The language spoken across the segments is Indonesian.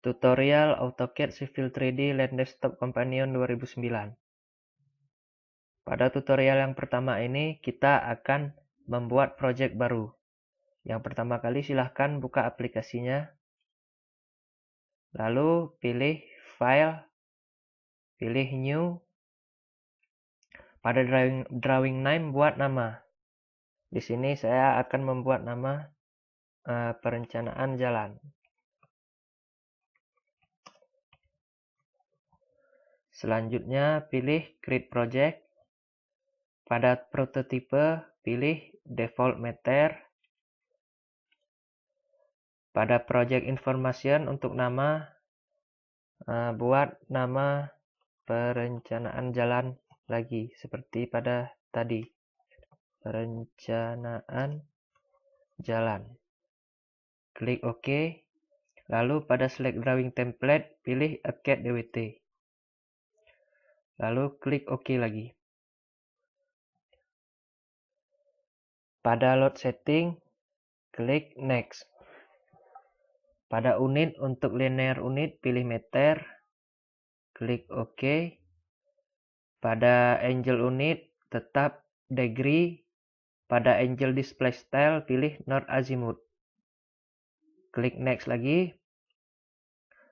Tutorial AutoCAD Civil 3D Land Desktop Companion 2009. Pada tutorial yang pertama ini, kita akan membuat project baru. Yang pertama kali silahkan buka aplikasinya. Lalu pilih File, pilih New. Pada drawing, drawing name buat nama. Di sini saya akan membuat nama uh, perencanaan jalan. Selanjutnya, pilih Create Project. Pada prototipe, pilih Default Meter. Pada Project Information untuk nama, eh, buat nama perencanaan jalan lagi seperti pada tadi. Perencanaan jalan. Klik OK. Lalu pada select drawing template, pilih AutoCAD DWT. Lalu klik OK lagi. Pada load setting, klik next. Pada unit untuk linear unit pilih meter, klik OK. Pada angle unit tetap degree. Pada angle display style pilih north Azimuth Klik next lagi.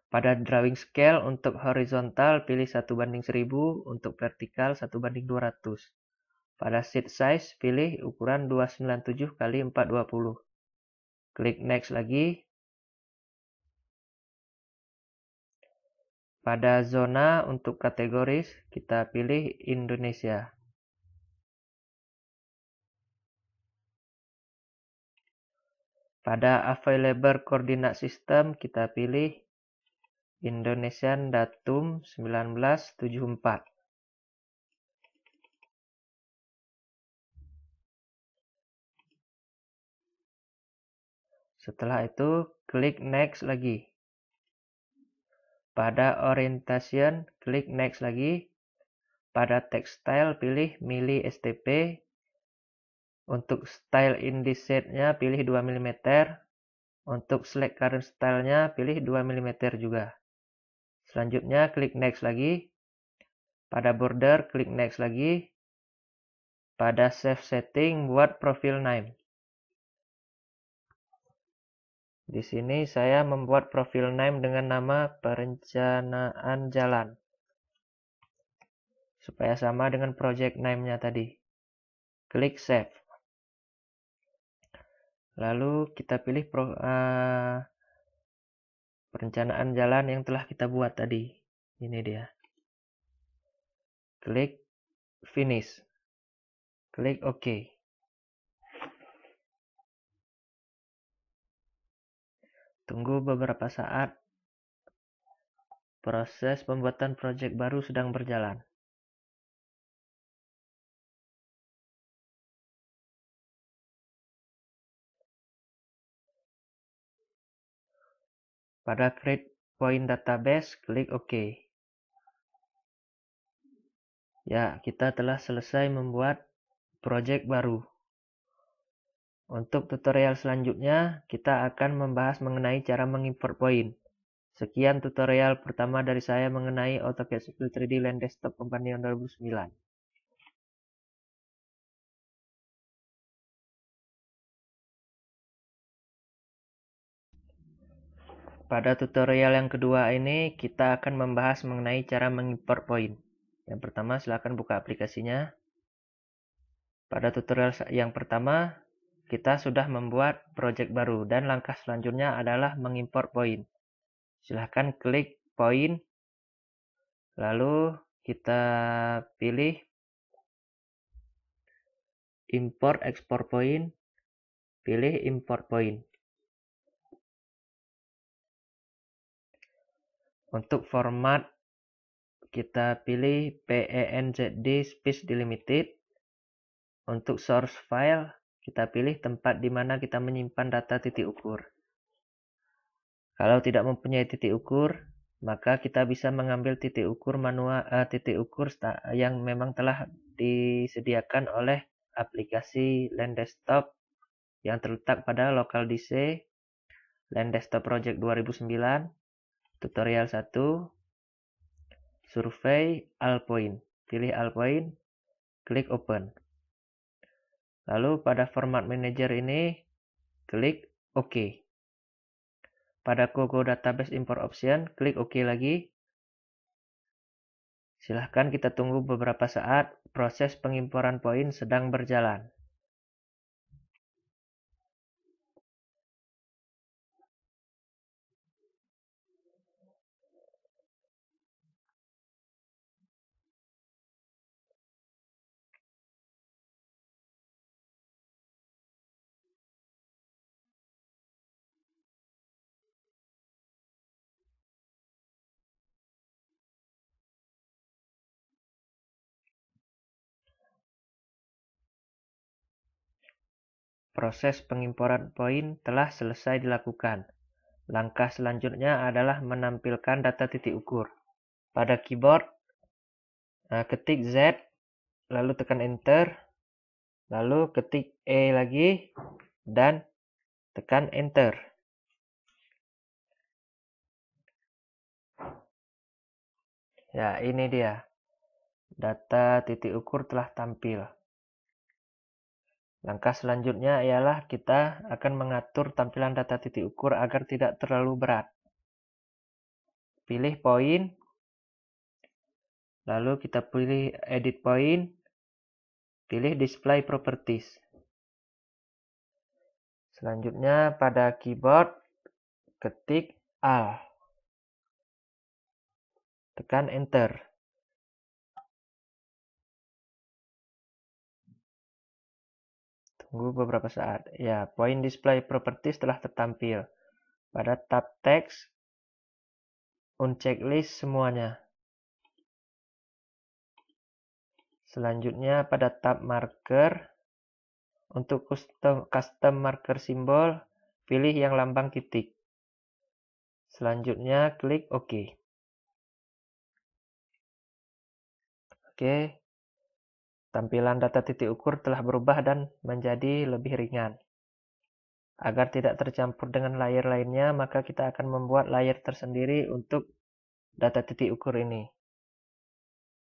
Pada drawing scale untuk horizontal pilih banding seribu, untuk vertikal banding ratus. Pada sheet size pilih ukuran 297 x 420. Klik next lagi. Pada zona untuk kategoris kita pilih Indonesia. Pada available Koordinat Sistem kita pilih Indonesian Datum 1974. Setelah itu, klik next lagi. Pada orientation, klik next lagi. Pada textile, pilih milih STP. Untuk style indicate nya pilih 2 mm. Untuk select current style-nya, pilih 2 mm juga. Selanjutnya klik next lagi. Pada border klik next lagi. Pada save setting buat profil name. Di sini saya membuat profil name dengan nama perencanaan jalan. Supaya sama dengan project name-nya tadi. Klik save. Lalu kita pilih pro, uh, perencanaan jalan yang telah kita buat tadi. Ini dia. Klik finish. Klik OK. Tunggu beberapa saat. Proses pembuatan project baru sedang berjalan. Pada Create Point Database, klik OK. Ya, kita telah selesai membuat project baru. Untuk tutorial selanjutnya, kita akan membahas mengenai cara mengimport point. Sekian tutorial pertama dari saya mengenai AutoCAD Civil 3D Land Desktop Companion 2009. Pada tutorial yang kedua ini, kita akan membahas mengenai cara mengimpor poin. Yang pertama, silahkan buka aplikasinya. Pada tutorial yang pertama, kita sudah membuat project baru dan langkah selanjutnya adalah mengimpor poin. Silahkan klik poin, lalu kita pilih import export point, pilih import point. Untuk format kita pilih PENZD space delimited. Untuk source file kita pilih tempat di mana kita menyimpan data titik ukur. Kalau tidak mempunyai titik ukur, maka kita bisa mengambil titik ukur manual uh, eh, titik ukur yang memang telah disediakan oleh aplikasi Land desktop yang terletak pada local DC Land desktop project 2009 Tutorial 1 Survei Alpoin. Pilih Alpoin, klik Open. Lalu pada format manager ini, klik OK. Pada Kogo Database Import Option, klik OK lagi. Silahkan kita tunggu beberapa saat proses pengimporan poin sedang berjalan. proses pengimporan poin telah selesai dilakukan. Langkah selanjutnya adalah menampilkan data titik ukur. Pada keyboard, eh, ketik Z, lalu tekan Enter, lalu ketik E lagi, dan tekan Enter. Ya, ini dia. Data titik ukur telah tampil. Langkah selanjutnya ialah kita akan mengatur tampilan data titik ukur agar tidak terlalu berat. Pilih poin, lalu kita pilih edit poin, pilih display properties. Selanjutnya pada keyboard ketik A. Tekan enter. Tunggu beberapa saat. Ya, point display properties telah tertampil. Pada tab text, uncheck list semuanya. Selanjutnya pada tab marker, untuk custom, custom marker simbol, pilih yang lambang titik. Selanjutnya klik OK. Oke, Tampilan data titik ukur telah berubah dan menjadi lebih ringan. Agar tidak tercampur dengan layer lainnya, maka kita akan membuat layer tersendiri untuk data titik ukur ini.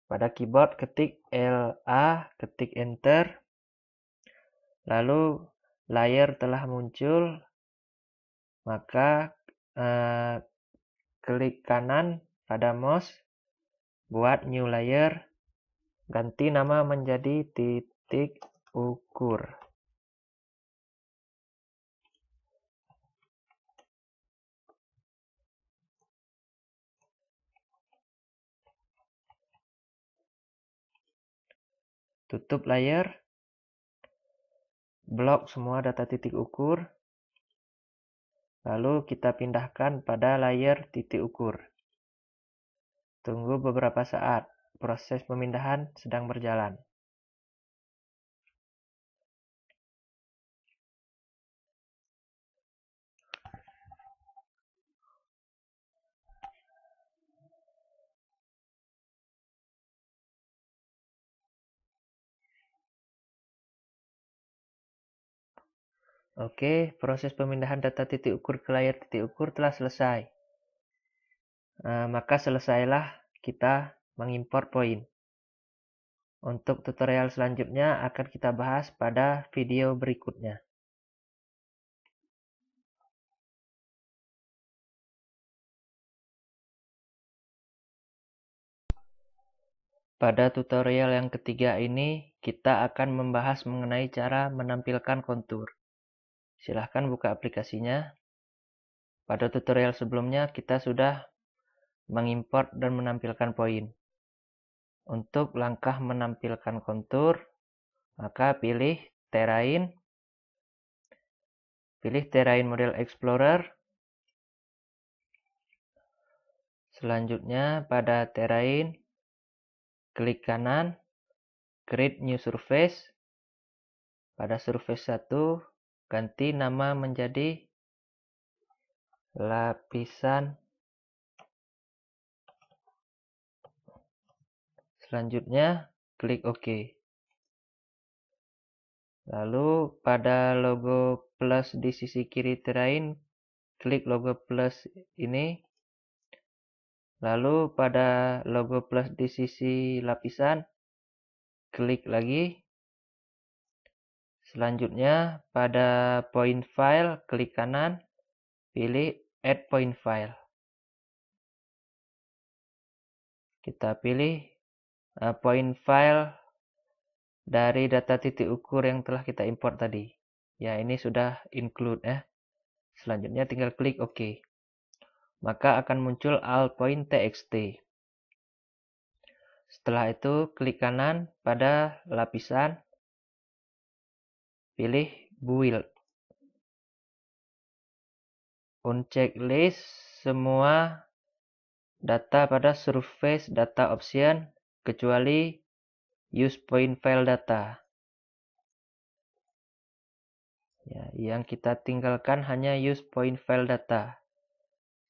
Pada keyboard ketik LA, ketik enter. Lalu layer telah muncul, maka eh, klik kanan pada mouse, buat new layer, Ganti nama menjadi titik ukur. Tutup layer. Blok semua data titik ukur. Lalu kita pindahkan pada layer titik ukur. Tunggu beberapa saat proses pemindahan sedang berjalan. Oke, proses pemindahan data titik ukur ke layar titik ukur telah selesai. Nah, maka selesailah kita mengimpor poin. Untuk tutorial selanjutnya akan kita bahas pada video berikutnya. Pada tutorial yang ketiga ini, kita akan membahas mengenai cara menampilkan kontur. Silahkan buka aplikasinya. Pada tutorial sebelumnya, kita sudah mengimpor dan menampilkan poin. Untuk langkah menampilkan kontur, maka pilih terrain, pilih terrain model explorer. Selanjutnya pada terrain, klik kanan, create new surface. Pada surface 1, ganti nama menjadi lapisan Selanjutnya, klik OK. Lalu, pada logo plus di sisi kiri terain, klik logo plus ini. Lalu, pada logo plus di sisi lapisan, klik lagi. Selanjutnya, pada point file, klik kanan, pilih add point file. Kita pilih Eh, point file dari data titik ukur yang telah kita import tadi. Ya, ini sudah include ya. Selanjutnya tinggal klik OK. Maka akan muncul all point txt. Setelah itu klik kanan pada lapisan pilih build. Uncheck list semua data pada surface data option kecuali use point file data. Ya, yang kita tinggalkan hanya use point file data.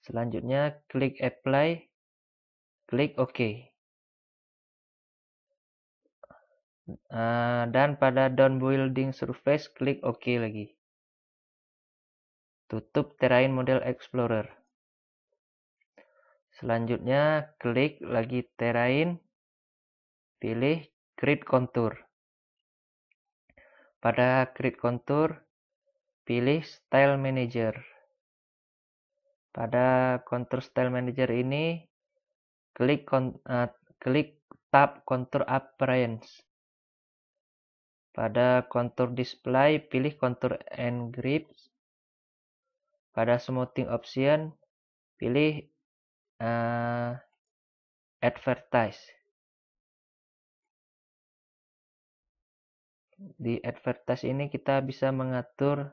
Selanjutnya klik apply, klik OK. Uh, dan pada down building surface klik OK lagi. Tutup terrain model explorer. Selanjutnya klik lagi terrain Pilih grid contour. Pada grid contour, pilih style manager. Pada contour style manager ini, klik uh, klik tab contour appearance. Pada contour display, pilih contour and grip. Pada smoothing option, pilih uh, advertise. di advertise ini kita bisa mengatur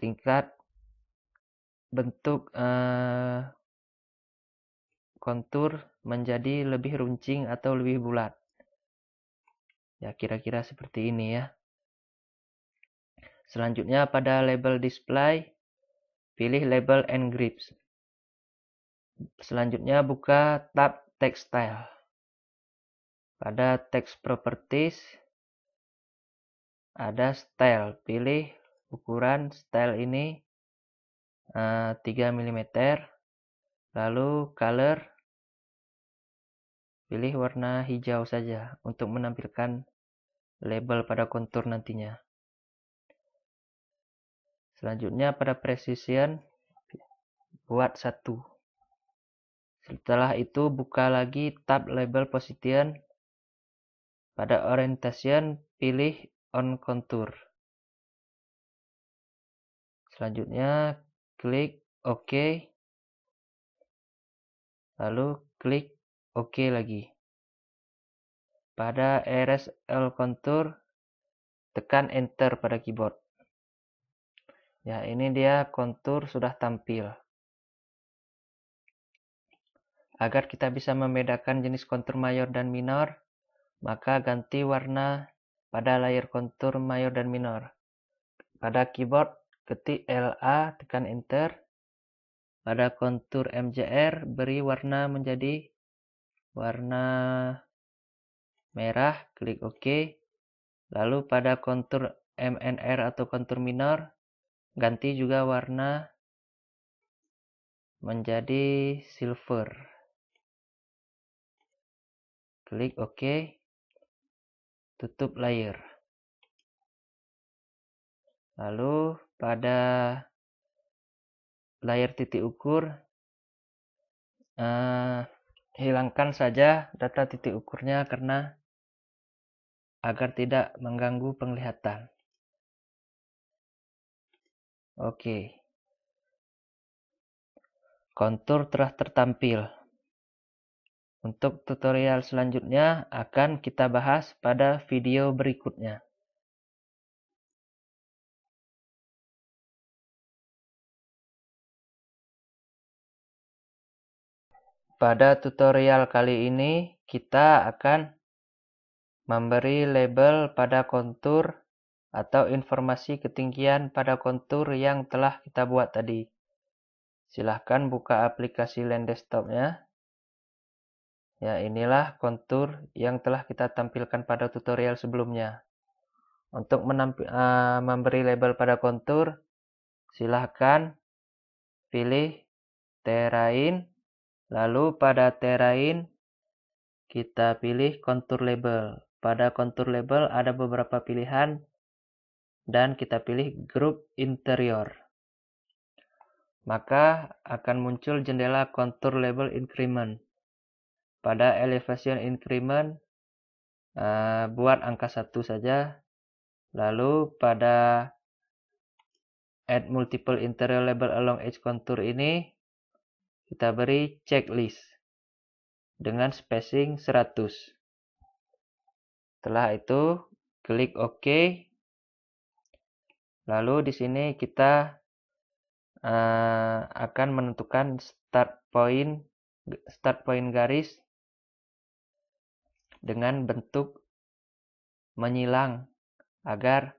tingkat bentuk uh, kontur menjadi lebih runcing atau lebih bulat. Ya, kira-kira seperti ini ya. Selanjutnya pada label display, pilih label and grips. Selanjutnya buka tab textile. Pada text properties ada style. Pilih ukuran style ini 3 eh, mm. Lalu color pilih warna hijau saja untuk menampilkan label pada kontur nantinya. Selanjutnya pada precision buat satu. Setelah itu buka lagi tab label position pada orientasian, pilih on contour. Selanjutnya, klik OK. Lalu klik OK lagi. Pada RSL contour, tekan enter pada keyboard. Ya, ini dia kontur sudah tampil. Agar kita bisa membedakan jenis kontur mayor dan minor, maka ganti warna pada layar kontur mayor dan minor. Pada keyboard, ketik LA, tekan Enter. Pada kontur MJR, beri warna menjadi warna merah, klik OK. Lalu pada kontur MNR atau kontur minor, ganti juga warna menjadi silver. Klik OK tutup layer. Lalu pada layer titik ukur eh, hilangkan saja data titik ukurnya karena agar tidak mengganggu penglihatan. Oke. Kontur telah tertampil. Untuk tutorial selanjutnya akan kita bahas pada video berikutnya. Pada tutorial kali ini, kita akan memberi label pada kontur atau informasi ketinggian pada kontur yang telah kita buat tadi. Silahkan buka aplikasi land desktopnya. Ya, inilah kontur yang telah kita tampilkan pada tutorial sebelumnya. Untuk uh, memberi label pada kontur, silahkan pilih Terrain, lalu pada Terrain kita pilih kontur label. Pada kontur label ada beberapa pilihan dan kita pilih grup interior. Maka akan muncul jendela kontur label increment pada elevation increment uh, buat angka satu saja lalu pada add multiple interior label along edge contour ini kita beri checklist dengan spacing 100 setelah itu klik OK lalu di sini kita uh, akan menentukan start point start point garis dengan bentuk menyilang agar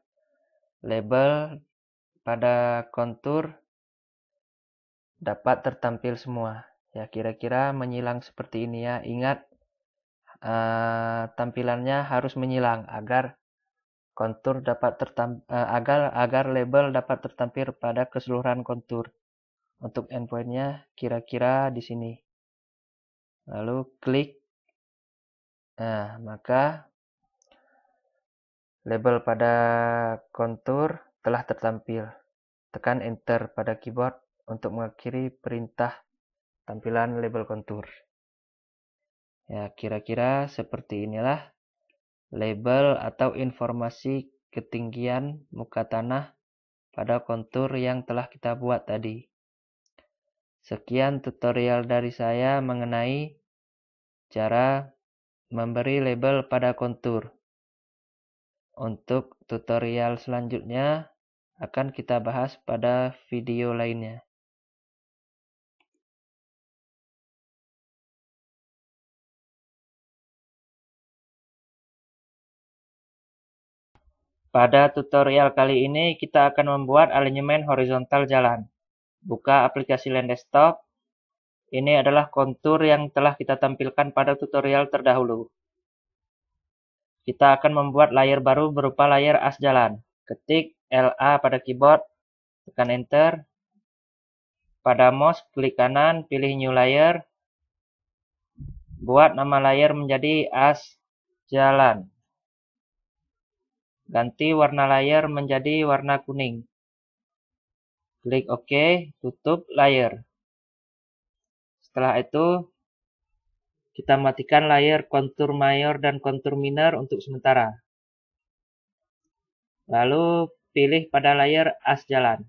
label pada kontur dapat tertampil semua ya kira-kira menyilang seperti ini ya ingat uh, tampilannya harus menyilang agar kontur dapat tertampil uh, eh, agar agar label dapat tertampil pada keseluruhan kontur untuk endpointnya kira-kira di sini lalu klik Nah, maka label pada kontur telah tertampil. Tekan Enter pada keyboard untuk mengakhiri perintah tampilan label kontur. Ya, kira-kira seperti inilah label atau informasi ketinggian muka tanah pada kontur yang telah kita buat tadi. Sekian tutorial dari saya mengenai cara memberi label pada kontur. Untuk tutorial selanjutnya akan kita bahas pada video lainnya. Pada tutorial kali ini kita akan membuat alinyemen horizontal jalan. Buka aplikasi Land Desktop ini adalah kontur yang telah kita tampilkan pada tutorial terdahulu. Kita akan membuat layer baru berupa layer as jalan. Ketik LA pada keyboard, tekan Enter. Pada mouse, klik kanan, pilih New Layer. Buat nama layer menjadi as jalan. Ganti warna layer menjadi warna kuning. Klik OK, tutup layer. Setelah itu, kita matikan layer kontur mayor dan kontur minor untuk sementara. Lalu pilih pada layer as jalan.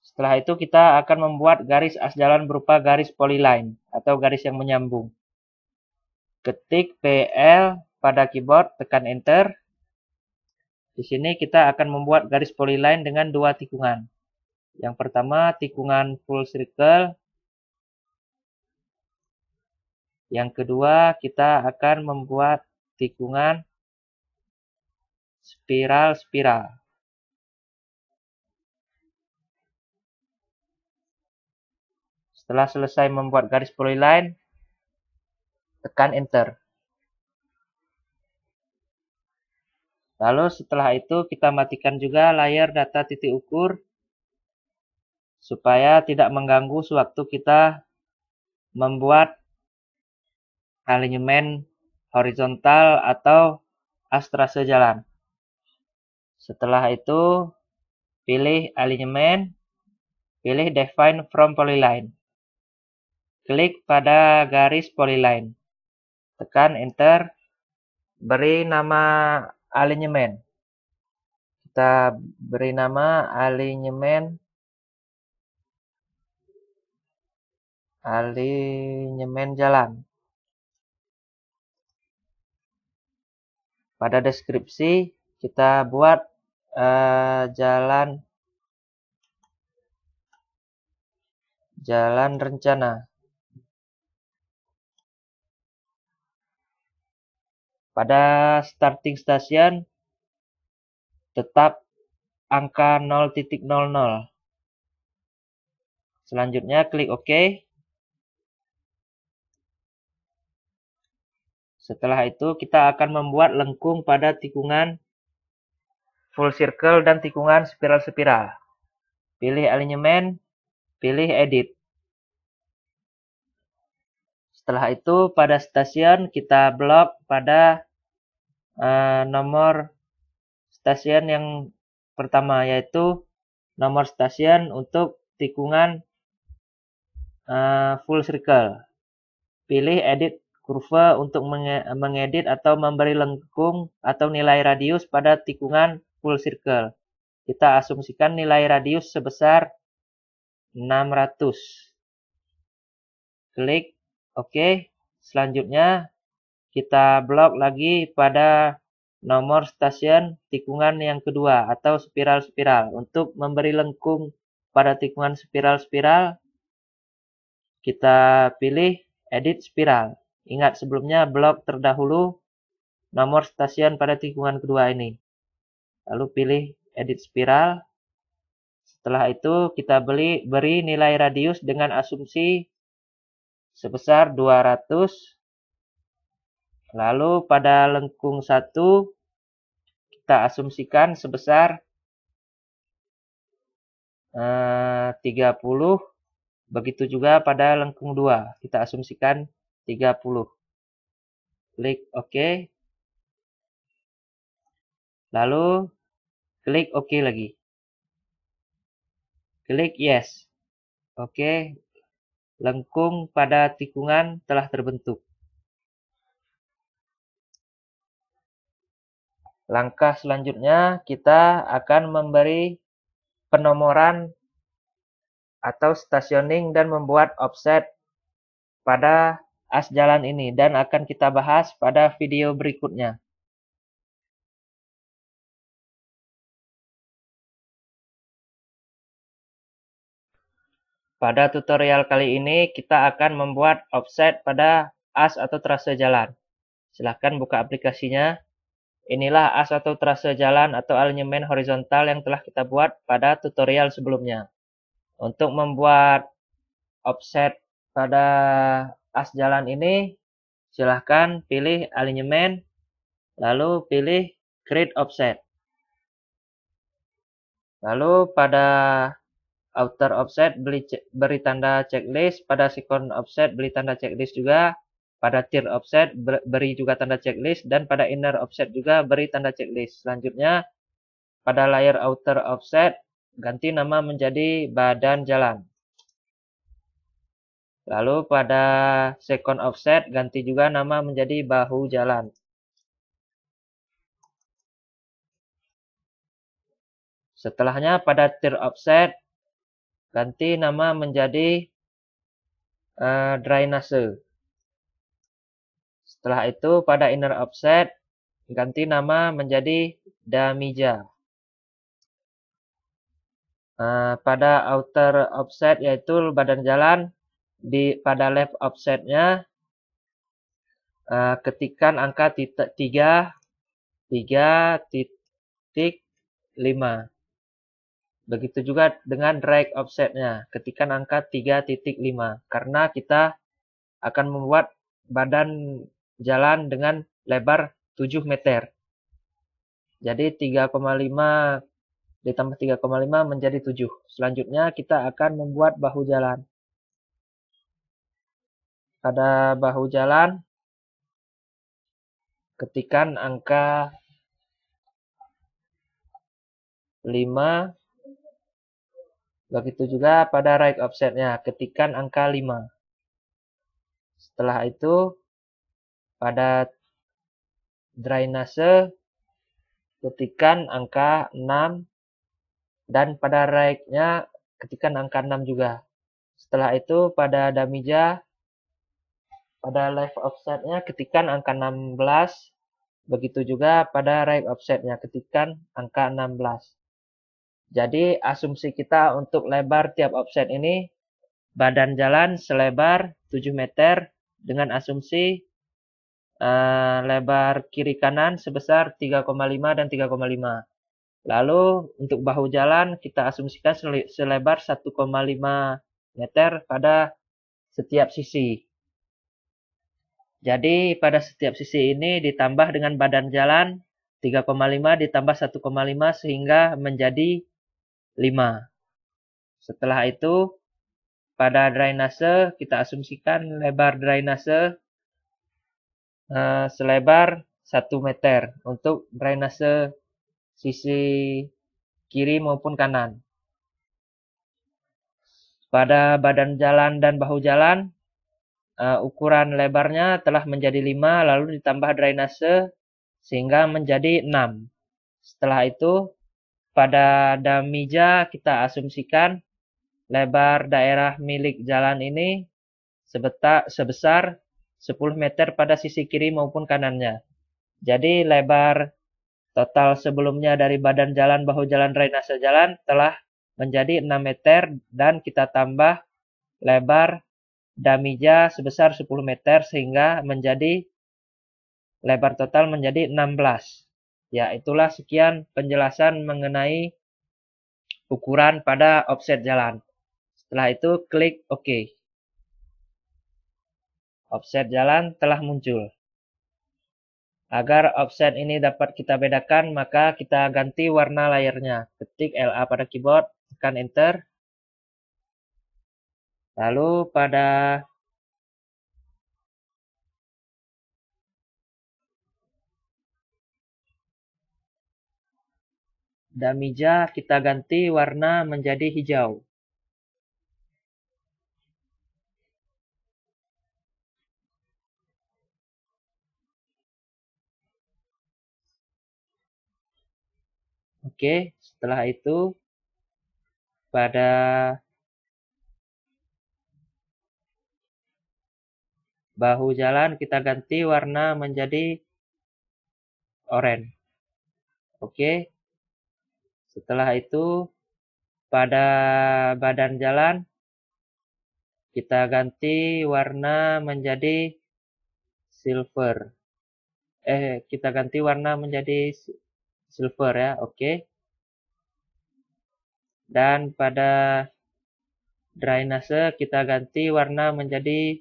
Setelah itu kita akan membuat garis as jalan berupa garis polyline atau garis yang menyambung. Ketik PL pada keyboard, tekan enter. Di sini kita akan membuat garis polyline dengan dua tikungan. Yang pertama tikungan full circle yang kedua, kita akan membuat tikungan spiral-spiral. Setelah selesai membuat garis polyline, tekan Enter. Lalu setelah itu kita matikan juga layar data titik ukur supaya tidak mengganggu sewaktu kita membuat alignment horizontal atau astrase jalan. Setelah itu, pilih alignment, pilih define from polyline. Klik pada garis polyline. Tekan enter, beri nama alignment. Kita beri nama alignment. Alignment jalan. pada deskripsi kita buat uh, jalan jalan rencana. Pada starting station tetap angka 0.00. Selanjutnya klik OK. Setelah itu kita akan membuat lengkung pada tikungan full circle dan tikungan spiral-spiral. Pilih alignment pilih edit. Setelah itu pada stasiun kita blok pada uh, nomor stasiun yang pertama yaitu nomor stasiun untuk tikungan uh, full circle. Pilih edit kurva untuk mengedit atau memberi lengkung atau nilai radius pada tikungan full circle. Kita asumsikan nilai radius sebesar 600. Klik OK. Selanjutnya kita blok lagi pada nomor stasiun tikungan yang kedua atau spiral-spiral. Untuk memberi lengkung pada tikungan spiral-spiral, kita pilih edit spiral. Ingat sebelumnya blok terdahulu nomor stasiun pada tikungan kedua ini. Lalu pilih edit spiral. Setelah itu kita beli beri nilai radius dengan asumsi sebesar 200. Lalu pada lengkung 1 kita asumsikan sebesar 30. Eh, Begitu juga pada lengkung 2 kita asumsikan 30. Klik OK. Lalu klik OK lagi. Klik Yes. Oke. Lengkung pada tikungan telah terbentuk. Langkah selanjutnya kita akan memberi penomoran atau stasioning dan membuat offset pada as jalan ini dan akan kita bahas pada video berikutnya. Pada tutorial kali ini kita akan membuat offset pada as atau trase jalan. Silahkan buka aplikasinya. Inilah as atau trase jalan atau alignment horizontal yang telah kita buat pada tutorial sebelumnya. Untuk membuat offset pada as jalan ini, silahkan pilih alignment, lalu pilih Create offset. Lalu pada outer offset beri, beri tanda checklist, pada second offset beri tanda checklist juga, pada tier offset beri juga tanda checklist, dan pada inner offset juga beri tanda checklist. Selanjutnya, pada layer outer offset, ganti nama menjadi badan jalan. Lalu pada second offset ganti juga nama menjadi bahu jalan. Setelahnya pada tier offset ganti nama menjadi uh, drainase. Setelah itu pada inner offset ganti nama menjadi damija. Uh, pada outer offset yaitu badan jalan di pada lab offsetnya uh, ketikan angka titik 3 3 titik 5 begitu juga dengan drag offsetnya ketikan angka 5 karena kita akan membuat badan jalan dengan lebar 7 meter jadi 3,5 ditambah 3,5 menjadi 7 selanjutnya kita akan membuat bahu jalan pada bahu jalan ketikan angka 5 begitu juga pada right offsetnya ketikan angka 5 setelah itu pada drainase ketikan angka 6 dan pada right-nya ketikan angka 6 juga setelah itu pada damija pada left offsetnya ketikan angka 16 begitu juga pada right offsetnya ketikan angka 16 jadi asumsi kita untuk lebar tiap offset ini badan jalan selebar 7 meter dengan asumsi uh, lebar kiri kanan sebesar 3,5 dan 3,5 Lalu untuk bahu jalan kita asumsikan selebar 1,5 meter pada setiap sisi. Jadi pada setiap sisi ini ditambah dengan badan jalan 3,5 ditambah 1,5 sehingga menjadi 5. Setelah itu pada drainase kita asumsikan lebar drainase uh, selebar 1 meter untuk drainase sisi kiri maupun kanan. Pada badan jalan dan bahu jalan uh, ukuran lebarnya telah menjadi 5 lalu ditambah drainase sehingga menjadi 6. Setelah itu pada damija kita asumsikan lebar daerah milik jalan ini sebetak, sebesar 10 meter pada sisi kiri maupun kanannya. Jadi lebar total sebelumnya dari badan jalan bahu jalan drainase jalan telah menjadi 6 meter dan kita tambah lebar damija sebesar 10 meter sehingga menjadi lebar total menjadi 16. Ya, itulah sekian penjelasan mengenai ukuran pada offset jalan. Setelah itu klik OK. Offset jalan telah muncul. Agar offset ini dapat kita bedakan, maka kita ganti warna layarnya. Ketik LA pada keyboard, tekan Enter, Lalu pada Damija kita ganti warna menjadi hijau. Oke, setelah itu pada Bahu jalan kita ganti warna menjadi oranye. Oke. Setelah itu pada badan jalan kita ganti warna menjadi silver. Eh, kita ganti warna menjadi silver ya, oke. Dan pada drainase kita ganti warna menjadi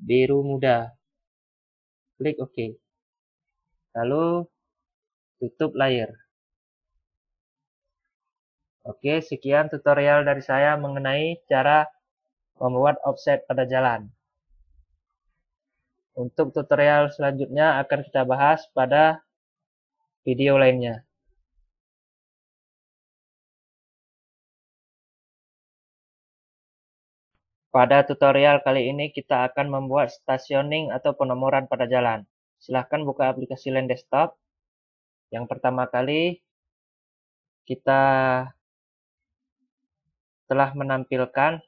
biru muda. Klik OK. Lalu tutup layer. Oke, sekian tutorial dari saya mengenai cara membuat offset pada jalan. Untuk tutorial selanjutnya akan kita bahas pada video lainnya. Pada tutorial kali ini kita akan membuat stasioning atau penomoran pada jalan. Silahkan buka aplikasi Land Desktop. Yang pertama kali kita telah menampilkan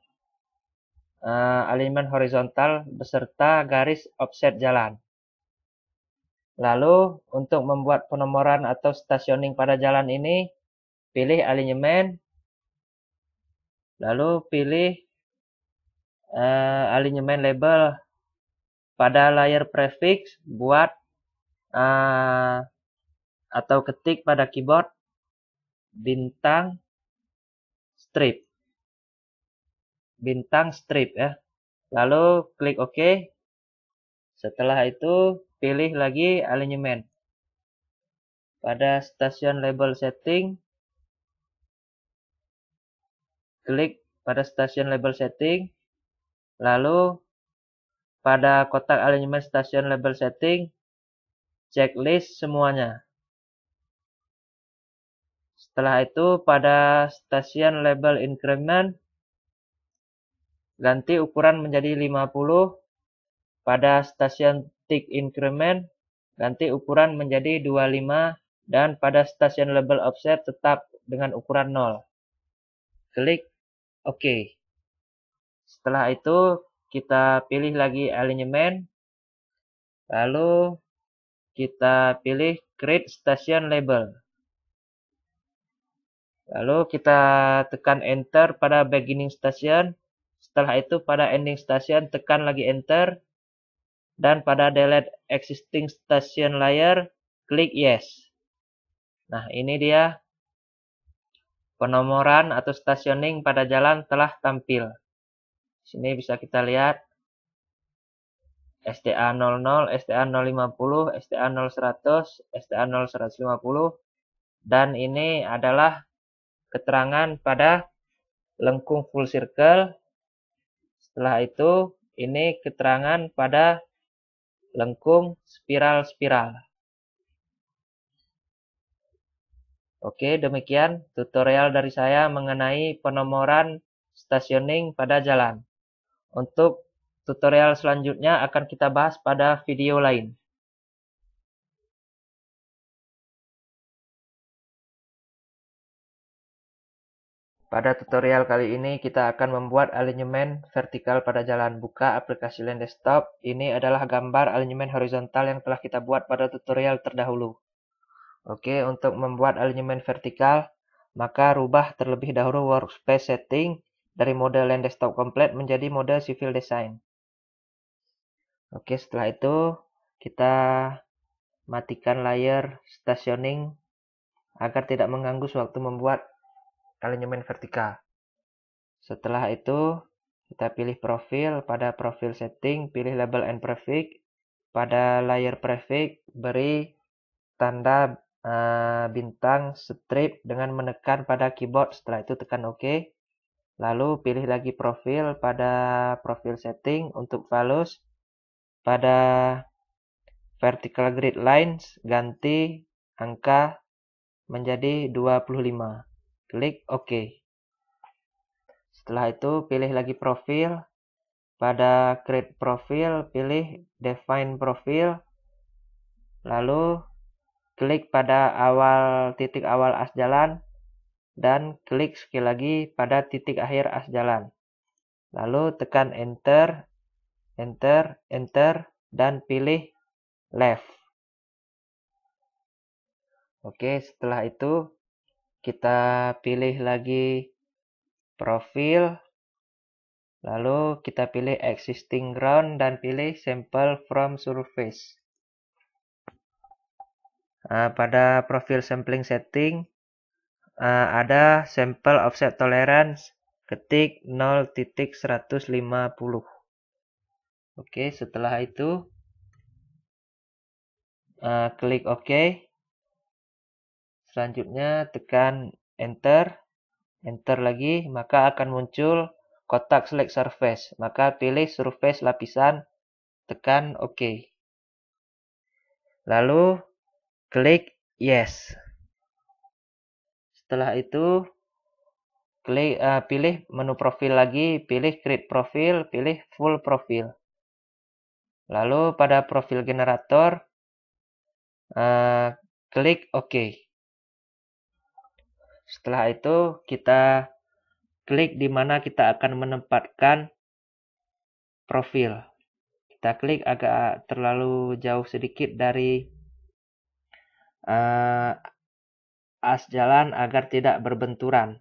uh, alignment horizontal beserta garis offset jalan. Lalu untuk membuat penomoran atau stasioning pada jalan ini, pilih alignment, lalu pilih uh, eh, alignment label pada layer prefix buat uh, atau ketik pada keyboard bintang strip bintang strip ya lalu klik OK setelah itu pilih lagi alignment pada stasiun label setting klik pada stasiun label setting Lalu, pada kotak alignment Station label setting, checklist semuanya. Setelah itu, pada stasiun label increment, ganti ukuran menjadi 50. Pada stasiun tick increment, ganti ukuran menjadi 25. Dan pada stasiun label offset tetap dengan ukuran 0. Klik OK. Setelah itu kita pilih lagi alignment. Lalu kita pilih create station label. Lalu kita tekan enter pada beginning station. Setelah itu pada ending station tekan lagi enter. Dan pada delete existing station layer klik yes. Nah ini dia penomoran atau stationing pada jalan telah tampil sini bisa kita lihat STA 00, STA 050, STA 0100, STA 0150 dan ini adalah keterangan pada lengkung full circle. Setelah itu ini keterangan pada lengkung spiral-spiral. Oke, demikian tutorial dari saya mengenai penomoran stationing pada jalan. Untuk tutorial selanjutnya akan kita bahas pada video lain. Pada tutorial kali ini kita akan membuat alinyemen vertikal pada jalan. Buka aplikasi Land Desktop. Ini adalah gambar alinyemen horizontal yang telah kita buat pada tutorial terdahulu. Oke, untuk membuat alinyemen vertikal, maka rubah terlebih dahulu workspace setting dari model land desktop complete menjadi model civil design. Oke, setelah itu kita matikan layer stationing agar tidak mengganggu waktu membuat alignment vertikal. Setelah itu, kita pilih profil, pada profil setting, pilih label and prefix, pada layer prefix, beri tanda uh, bintang strip dengan menekan pada keyboard, setelah itu tekan OK. Lalu pilih lagi profil pada profil setting untuk values Pada vertical grid lines ganti angka menjadi 25. Klik OK. Setelah itu pilih lagi profil. Pada create profil pilih define profil. Lalu klik pada awal titik awal as jalan dan klik sekali lagi pada titik akhir as jalan. Lalu tekan enter, enter, enter, dan pilih left. Oke, setelah itu kita pilih lagi profil, lalu kita pilih existing ground dan pilih sample from surface. Nah, pada profil sampling setting, uh, ada sampel offset tolerance ketik 0.150 oke setelah itu uh, klik ok selanjutnya tekan enter enter lagi maka akan muncul kotak select surface maka pilih surface lapisan tekan ok lalu klik yes setelah itu klik, uh, eh, pilih menu profil lagi, pilih create profil, pilih full profil. Lalu pada profil generator uh, klik OK. Setelah itu kita klik di mana kita akan menempatkan profil. Kita klik agak terlalu jauh sedikit dari uh, as jalan agar tidak berbenturan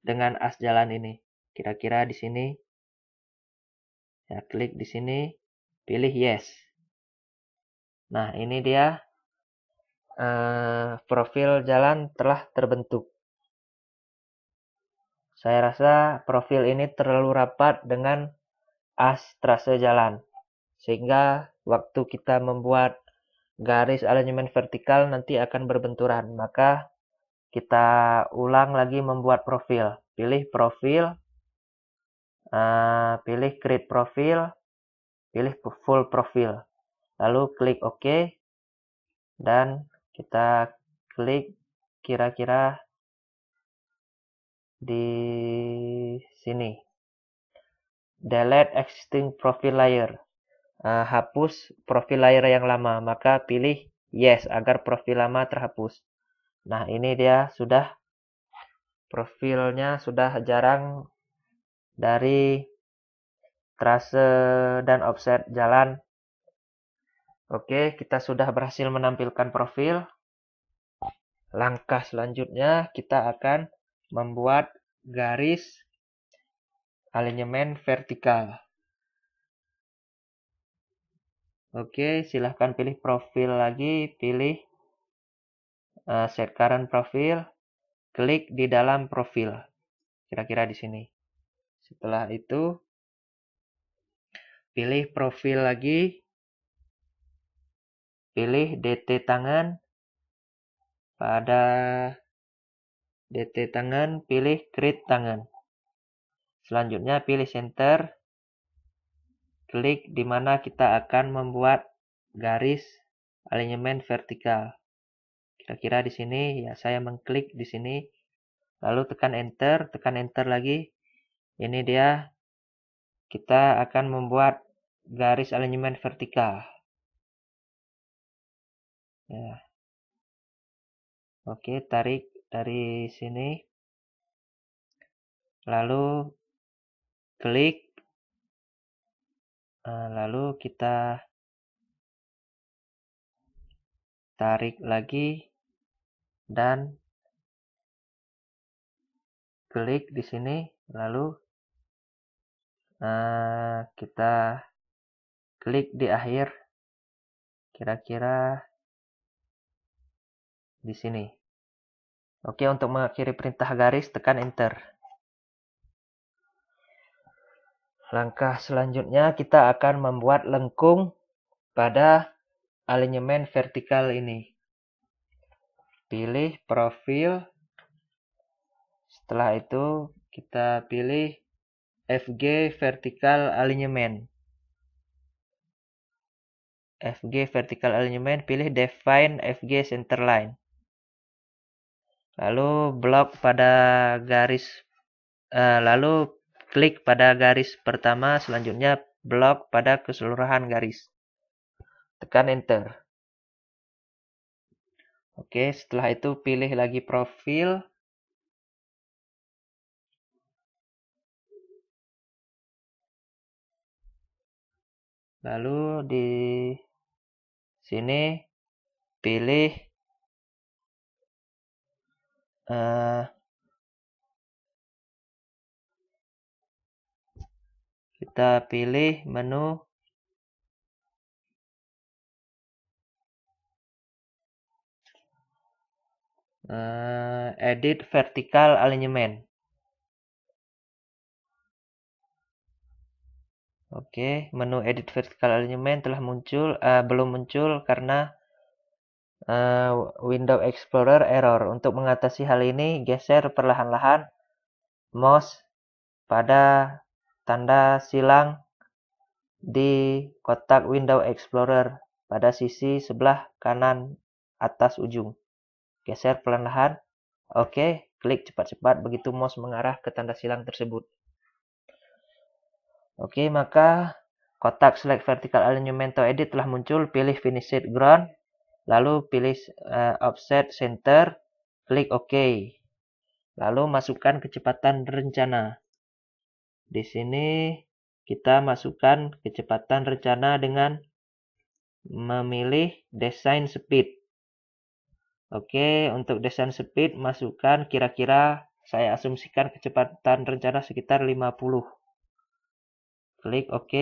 dengan as jalan ini. Kira-kira di sini. Ya, klik di sini, pilih yes. Nah, ini dia eh, profil jalan telah terbentuk. Saya rasa profil ini terlalu rapat dengan as trase jalan. Sehingga waktu kita membuat garis alignment vertikal nanti akan berbenturan. Maka kita ulang lagi membuat profil. Pilih profil, eh, pilih create profil, pilih full profil. Lalu klik OK dan kita klik kira-kira di sini. Delete existing profile layer. Uh, hapus profil layer yang lama, maka pilih yes agar profil lama terhapus. Nah, ini dia sudah profilnya sudah jarang dari trase dan offset jalan. Oke, kita sudah berhasil menampilkan profil. Langkah selanjutnya kita akan membuat garis alinemen vertikal. Oke, silahkan pilih profil lagi, pilih Eh, set current profile, klik di dalam profil. Kira-kira di sini. Setelah itu, pilih profil lagi, pilih DT tangan, pada DT tangan, pilih create tangan. Selanjutnya pilih center, klik di mana kita akan membuat garis alignment vertikal. Kira-kira di sini ya saya mengklik di sini lalu tekan enter, tekan enter lagi. Ini dia kita akan membuat garis alignment vertikal. Ya. Oke, tarik dari sini. Lalu klik eh, lalu kita tarik lagi dan klik di sini lalu uh, kita klik di akhir kira-kira di sini. Oke, untuk mengakhiri perintah garis tekan enter. Langkah selanjutnya kita akan membuat lengkung pada alinyemen vertikal ini pilih profil setelah itu kita pilih FG vertical alignment FG vertical alignment pilih define FG centerline lalu blok pada garis eh, lalu klik pada garis pertama selanjutnya blok pada keseluruhan garis tekan enter Oke, setelah itu pilih lagi profil. Lalu di sini pilih uh, kita pilih menu uh, edit vertical alignment Oke, okay, menu edit vertical alignment telah muncul, uh, belum muncul karena uh, window explorer error. Untuk mengatasi hal ini, geser perlahan-lahan mouse pada tanda silang di kotak window explorer pada sisi sebelah kanan atas ujung. Geser perlahan-lahan. Oke, klik cepat-cepat begitu mouse mengarah ke tanda silang tersebut. Oke, maka kotak select vertical alignment to edit telah muncul. Pilih finish set ground, lalu pilih uh, offset center, klik OK. Lalu masukkan kecepatan rencana. Di sini kita masukkan kecepatan rencana dengan memilih design speed. Oke, untuk desain speed masukkan kira-kira saya asumsikan kecepatan rencana sekitar 50. Klik OK.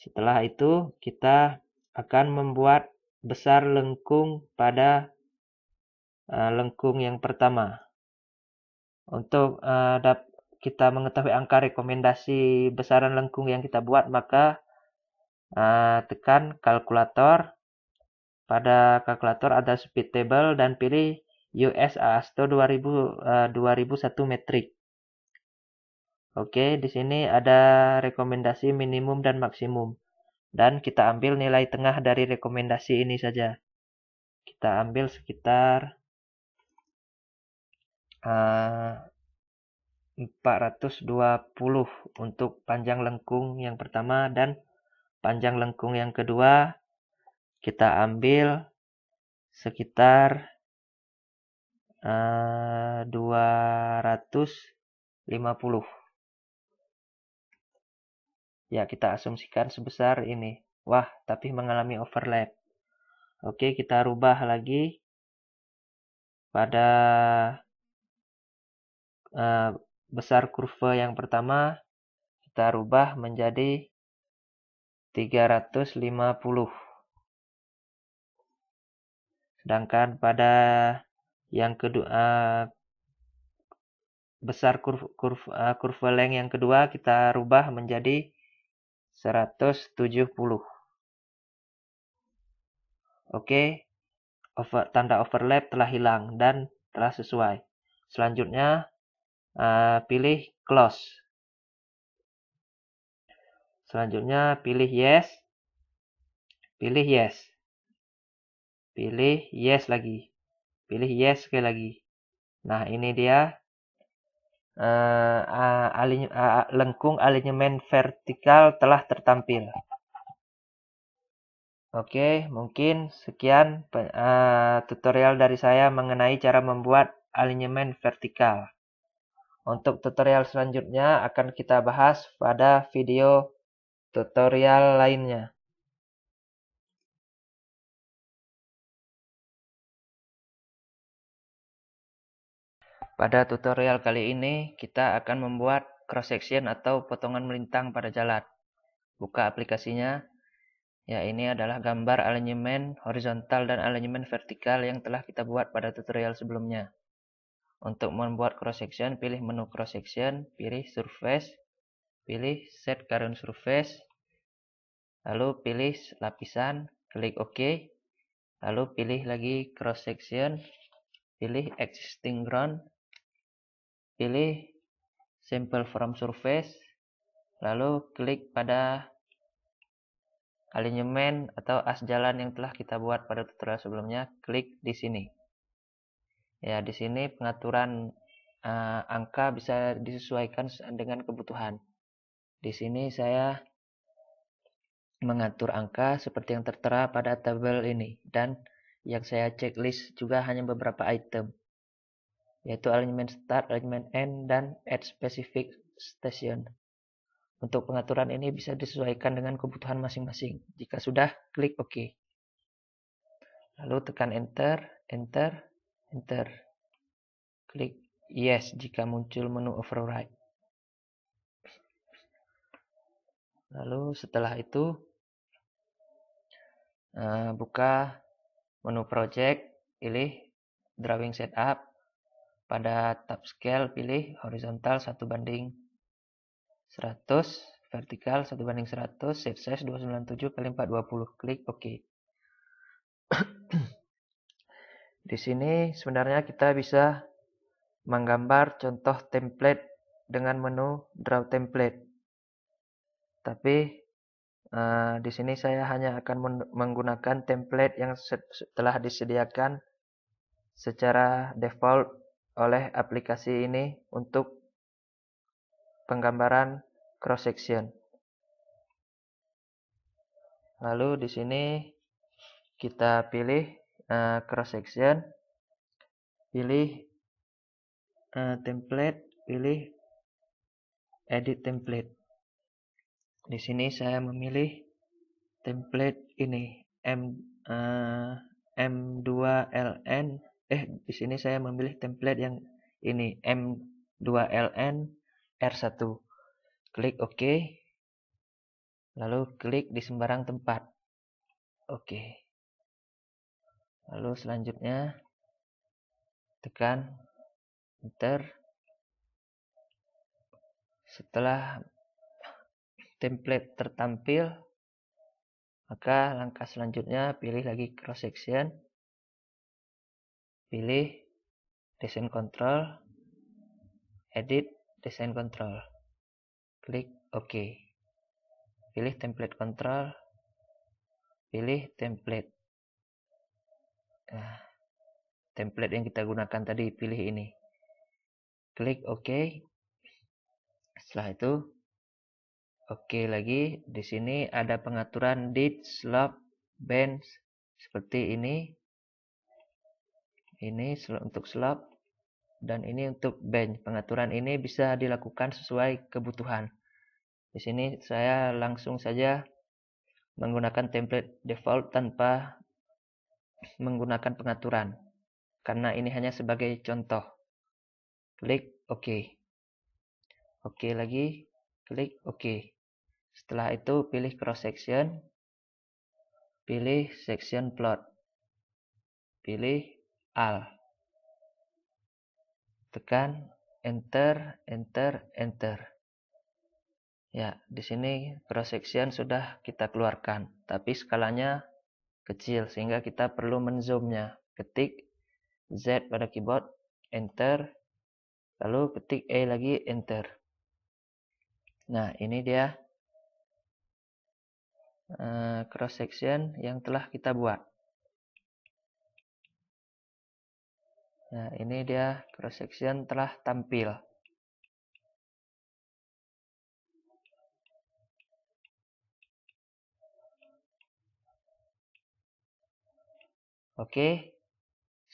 Setelah itu kita akan membuat besar lengkung pada uh, lengkung yang pertama. Untuk uh, kita mengetahui angka rekomendasi besaran lengkung yang kita buat, maka uh, tekan kalkulator pada kalkulator ada speed table dan pilih US ASTO 2000, uh, eh, 2001 metric. Oke, di sini ada rekomendasi minimum dan maksimum. Dan kita ambil nilai tengah dari rekomendasi ini saja. Kita ambil sekitar eh, uh, 420 untuk panjang lengkung yang pertama dan panjang lengkung yang kedua kita ambil sekitar eh, uh, 250 ya kita asumsikan sebesar ini wah tapi mengalami overlap oke kita rubah lagi pada uh, besar kurva yang pertama kita rubah menjadi 350 Sedangkan pada yang kedua besar kurva kurva, eh, kurva length yang kedua kita rubah menjadi 170. Oke, over, tanda overlap telah hilang dan telah sesuai. Selanjutnya eh, pilih close. Selanjutnya pilih yes. Pilih yes pilih yes lagi pilih yes sekali lagi nah ini dia uh, eh, alinya, uh, lengkung alinyemen vertikal telah tertampil Oke, mungkin sekian uh, tutorial dari saya mengenai cara membuat alinyemen vertikal. Untuk tutorial selanjutnya akan kita bahas pada video tutorial lainnya. Pada tutorial kali ini, kita akan membuat cross section atau potongan melintang pada jalan. Buka aplikasinya. Ya, ini adalah gambar alignment horizontal dan alignment vertikal yang telah kita buat pada tutorial sebelumnya. Untuk membuat cross section, pilih menu cross section, pilih surface, pilih set current surface, lalu pilih lapisan, klik OK, lalu pilih lagi cross section, pilih existing ground, pilih Sample from Surface, lalu klik pada alignment atau as jalan yang telah kita buat pada tutorial sebelumnya, klik di sini. Ya, di sini pengaturan uh, angka bisa disesuaikan dengan kebutuhan. Di sini saya mengatur angka seperti yang tertera pada tabel ini dan yang saya checklist juga hanya beberapa item yaitu alignment start, alignment end, dan add specific station. Untuk pengaturan ini bisa disesuaikan dengan kebutuhan masing-masing. Jika sudah, klik OK. Lalu tekan Enter, Enter, Enter. Klik Yes jika muncul menu Override. Lalu setelah itu, eh, buka menu Project, pilih Drawing Setup, pada tab scale pilih horizontal 1 banding 100, vertikal 1 banding 100, save size 297 kali 420. Klik OK. Di sini sebenarnya kita bisa menggambar contoh template dengan menu draw template. Tapi Uh, di sini saya hanya akan menggunakan template yang telah disediakan secara default oleh aplikasi ini untuk penggambaran cross section. Lalu di sini kita pilih eh, cross section, pilih eh, template, pilih edit template. Di sini saya memilih template ini M eh, M2LN eh di sini saya memilih template yang ini M2LN R1 klik OK lalu klik di sembarang tempat OK lalu selanjutnya tekan enter setelah template tertampil maka langkah selanjutnya pilih lagi cross section pilih design control, edit design control, klik OK, pilih template control, pilih template. Nah, template yang kita gunakan tadi pilih ini. Klik OK. Setelah itu Oke okay, lagi, di sini ada pengaturan did, slope, bands seperti ini ini untuk slot dan ini untuk bench. Pengaturan ini bisa dilakukan sesuai kebutuhan. Di sini saya langsung saja menggunakan template default tanpa menggunakan pengaturan karena ini hanya sebagai contoh. Klik OK. OK lagi, klik OK. Setelah itu pilih cross section, pilih section plot. Pilih al tekan enter enter enter ya di sini cross section sudah kita keluarkan tapi skalanya kecil sehingga kita perlu menzoomnya ketik Z pada keyboard enter lalu ketik E lagi enter nah ini dia eh, cross section yang telah kita buat Nah, ini dia cross section telah tampil. Oke,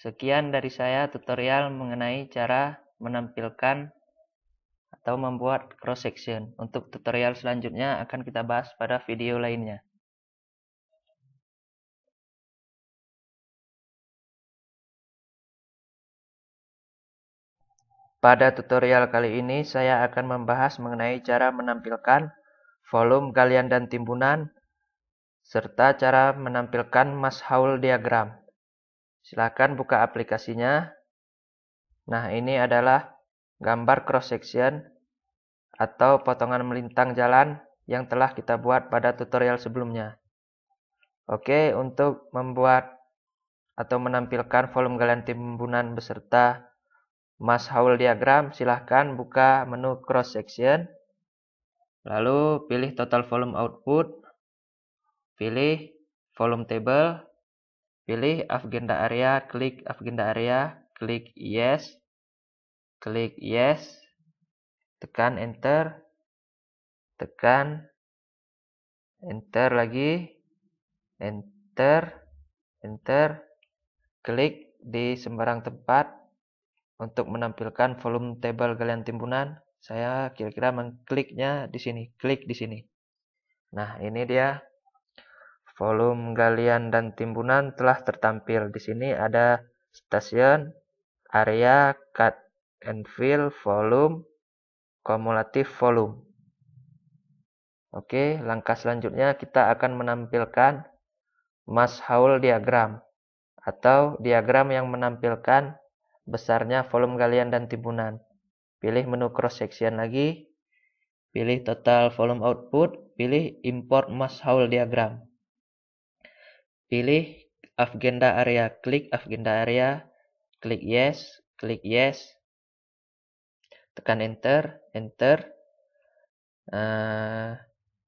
sekian dari saya tutorial mengenai cara menampilkan atau membuat cross section. Untuk tutorial selanjutnya akan kita bahas pada video lainnya. Pada tutorial kali ini saya akan membahas mengenai cara menampilkan volume galian dan timbunan serta cara menampilkan mass haul diagram. Silakan buka aplikasinya. Nah, ini adalah gambar cross section atau potongan melintang jalan yang telah kita buat pada tutorial sebelumnya. Oke, untuk membuat atau menampilkan volume galian timbunan beserta Mas Haul diagram, silahkan buka menu cross section. Lalu pilih total volume output. Pilih volume table. Pilih agenda area, klik agenda area, klik yes. Klik yes. Tekan enter. Tekan enter lagi. Enter. Enter. Klik di sembarang tempat untuk menampilkan volume table galian timbunan, saya kira-kira mengkliknya di sini, klik di sini. Nah, ini dia volume galian dan timbunan telah tertampil. Di sini ada stasiun, area, cut and fill, volume, kumulatif volume. Oke, langkah selanjutnya kita akan menampilkan mass haul diagram atau diagram yang menampilkan besarnya volume kalian dan timbunan. Pilih menu cross section lagi, pilih total volume output, pilih import mass haul diagram. Pilih agenda area, klik agenda area, klik yes, klik yes, tekan enter, enter, uh,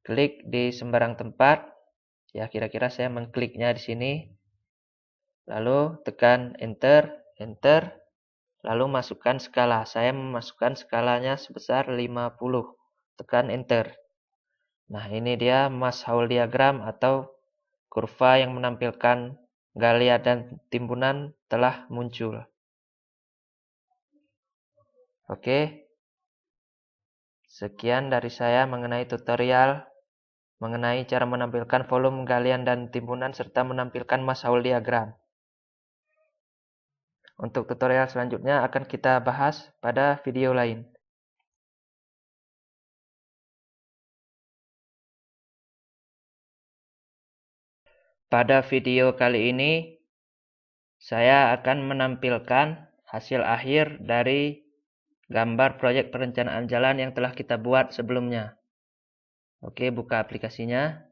klik di sembarang tempat, ya kira-kira saya mengkliknya di sini, lalu tekan enter, enter, Lalu masukkan skala. Saya memasukkan skalanya sebesar 50. Tekan Enter. Nah, ini dia mass haul diagram atau kurva yang menampilkan galian dan timbunan telah muncul. Oke. Sekian dari saya mengenai tutorial mengenai cara menampilkan volume galian dan timbunan serta menampilkan mass haul diagram. Untuk tutorial selanjutnya akan kita bahas pada video lain. Pada video kali ini, saya akan menampilkan hasil akhir dari gambar proyek perencanaan jalan yang telah kita buat sebelumnya. Oke, buka aplikasinya.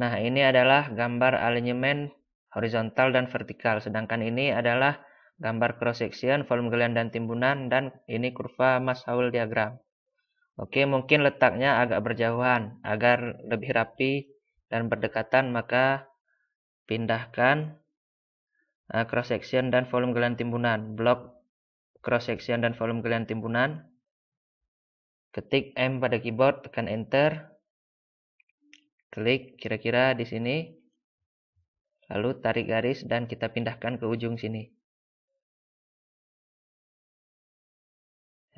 Nah, ini adalah gambar alignment horizontal dan vertikal, sedangkan ini adalah gambar cross section, volume galian dan timbunan, dan ini kurva mass haul diagram. Oke, mungkin letaknya agak berjauhan agar lebih rapi dan berdekatan, maka pindahkan uh, eh, cross section dan volume galian timbunan, blok cross section dan volume galian timbunan. Ketik M pada keyboard, tekan enter. Klik kira-kira di sini. Lalu tarik garis dan kita pindahkan ke ujung sini.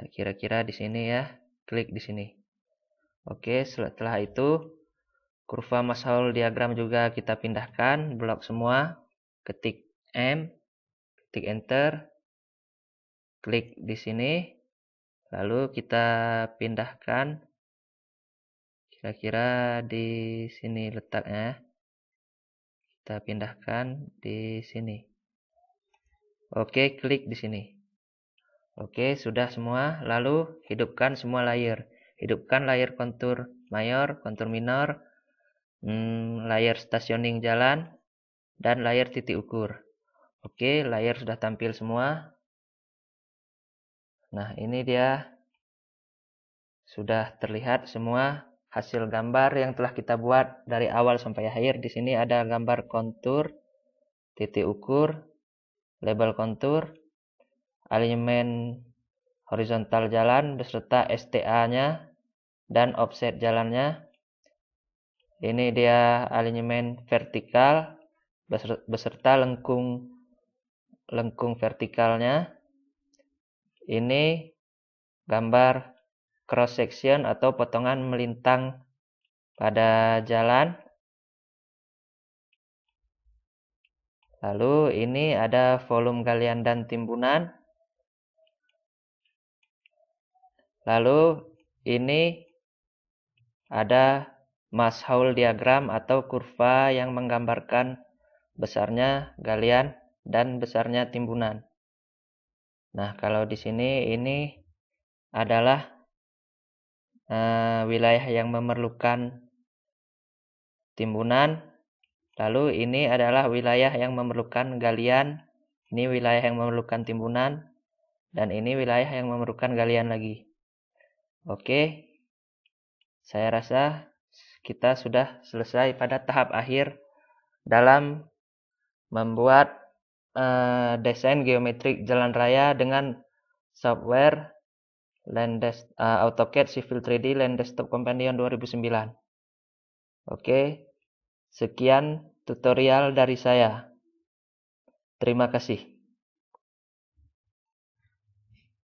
kira-kira di sini ya klik di sini oke setelah itu kurva masal diagram juga kita pindahkan blok semua ketik M ketik enter klik di sini lalu kita pindahkan kira-kira di sini letaknya kita pindahkan di sini oke klik di sini Oke, sudah semua. Lalu hidupkan semua layer. Hidupkan layer kontur mayor, kontur minor, hmm, layer stationing jalan, dan layer titik ukur. Oke, layer sudah tampil semua. Nah, ini dia sudah terlihat semua hasil gambar yang telah kita buat dari awal sampai akhir. Di sini ada gambar kontur, titik ukur, label kontur, alignment horizontal jalan beserta STA-nya dan offset jalannya. Ini dia alignment vertikal beserta lengkung lengkung vertikalnya. Ini gambar cross section atau potongan melintang pada jalan. Lalu ini ada volume galian dan timbunan Lalu ini ada mass Hall diagram atau kurva yang menggambarkan besarnya galian dan besarnya timbunan. Nah, kalau di sini ini adalah uh, wilayah yang memerlukan timbunan. Lalu ini adalah wilayah yang memerlukan galian, ini wilayah yang memerlukan timbunan, dan ini wilayah yang memerlukan galian lagi. Oke, saya rasa kita sudah selesai pada tahap akhir dalam membuat uh, desain geometrik jalan raya dengan software Landes, uh, eh, AutoCAD Civil 3D Land Desktop Companion 2009. Oke, sekian tutorial dari saya. Terima kasih.